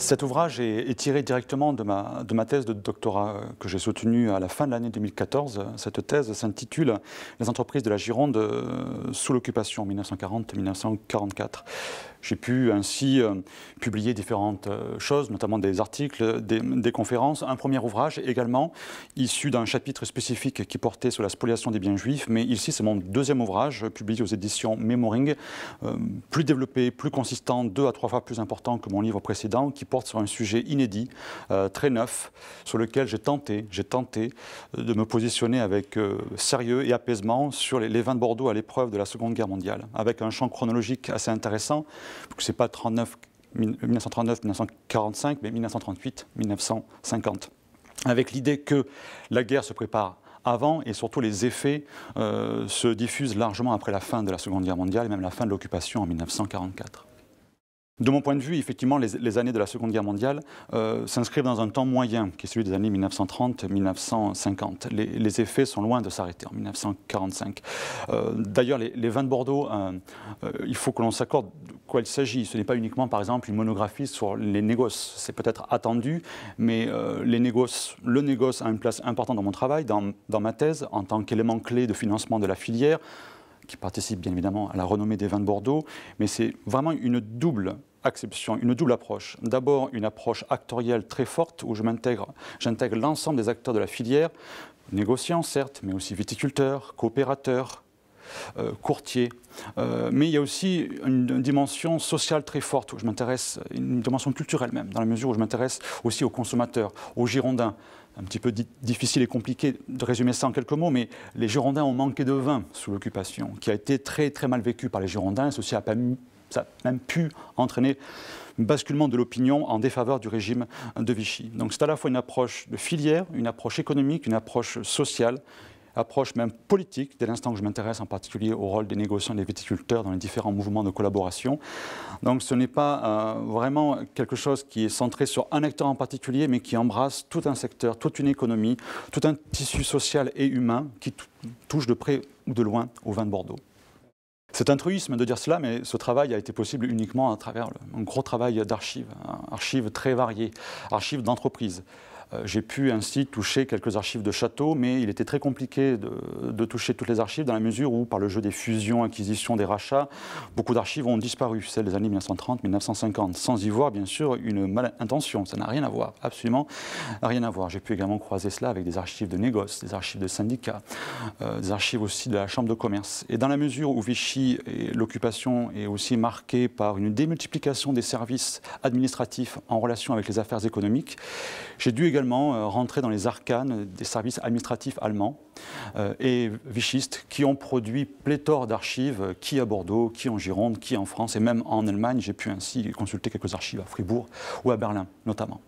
Cet ouvrage est, tiré directement de ma, thèse de doctorat euh, que j'ai soutenue à la fin de l'année 2014. Cette thèse s'intitule Les entreprises de la Gironde euh, sous l'occupation 1940-1944. J'ai pu euh, ainsi publier différentes choses, notamment des articles, des, conférences, un premier ouvrage également issu d'un chapitre spécifique qui portait sur la spoliation des biens juifs, mais ici c'est mon deuxième ouvrage publié aux éditions Memoring, plus développé, plus consistant, deux à trois fois plus important que mon livre précédent, qui porte sur un sujet inédit, euh, très neuf, sur lequel j'ai tenté, j'ai tenté euh, de me positionner avec euh, sérieux et apaisement sur les, vins de Bordeaux à l'épreuve de la Seconde Guerre mondiale, avec un champ chronologique assez intéressant, parce que ce pas 1939-1945, mais 1938-1950, avec l'idée que la guerre se prépare avant et surtout les effets se diffusent largement après la fin de la Seconde Guerre mondiale et même la fin de l'occupation en 1944. De mon point de vue, effectivement, les, années de la Seconde Guerre mondiale euh, s'inscrivent dans un temps moyen, qui est celui des années 1930-1950. Les, effets sont loin de s'arrêter en 1945. Euh, d'ailleurs, les, vins de Bordeaux, euh, il faut que l'on s'accorde de quoi il s'agit. Ce n'est pas uniquement, par exemple, une monographie sur les négoces. C'est peut-être attendu, mais les négoces, le négoce a une place importante dans mon travail, dans ma thèse, en tant qu'élément clé de financement de la filière qui participe bien évidemment à la renommée des vins de Bordeaux, mais c'est vraiment une double acception, une double approche. D'abord, une approche actorielle très forte où je m'intègre, j'intègre l'ensemble des acteurs de la filière, négociants certes, mais aussi viticulteurs, coopérateurs, euh, courtiers. Euh, mais il y a aussi une, dimension sociale très forte où je m'intéresse, une dimension culturelle même, dans la mesure où je m'intéresse aussi aux consommateurs, aux Girondins. Un petit peu difficile et compliqué de résumer ça en quelques mots, mais les Girondins ont manqué de vin sous l'occupation, qui a été très très mal vécu par les Girondins, ceci a pas ça a même pu entraîner un basculement de l'opinion en défaveur du régime de Vichy. Donc c'est à la fois une approche de filière, une approche économique, une approche sociale, approche même politique, dès l'instant que je m'intéresse en particulier au rôle des négociants et des viticulteurs dans les différents mouvements de collaboration. Donc ce n'est pas euh, vraiment quelque chose qui est centré sur un acteur en particulier, mais qui embrasse tout un secteur, toute une économie, tout un tissu social et humain qui touche de près ou de loin au vin de Bordeaux. C'est un de dire cela, mais ce travail a été possible uniquement à travers un gros travail d'archives, archives très variées, archives d'entreprises, euh, j'ai pu ainsi toucher quelques archives de châteaux, mais il était très compliqué de, toucher toutes les archives dans la mesure où, par le jeu des fusions, acquisitions, des rachats, beaucoup d'archives ont disparu, celles des années 1930-1950, sans y voir bien sûr une mal intention. Ça n'a rien à voir, absolument rien à voir. J'ai pu également croiser cela avec des archives de négoces, des archives de syndicats, euh, des archives aussi de la Chambre de commerce. Et dans la mesure où Vichy et l'occupation est aussi marquée par une démultiplication des services administratifs en relation avec les affaires économiques, j'ai dû également euh, rentrer dans les arcanes des services administratifs allemands euh, et vichistes qui ont produit pléthore d'archives, euh, qui à Bordeaux, qui en Gironde, qui en France et même en Allemagne. J'ai pu ainsi consulter quelques archives à Fribourg ou à Berlin notamment.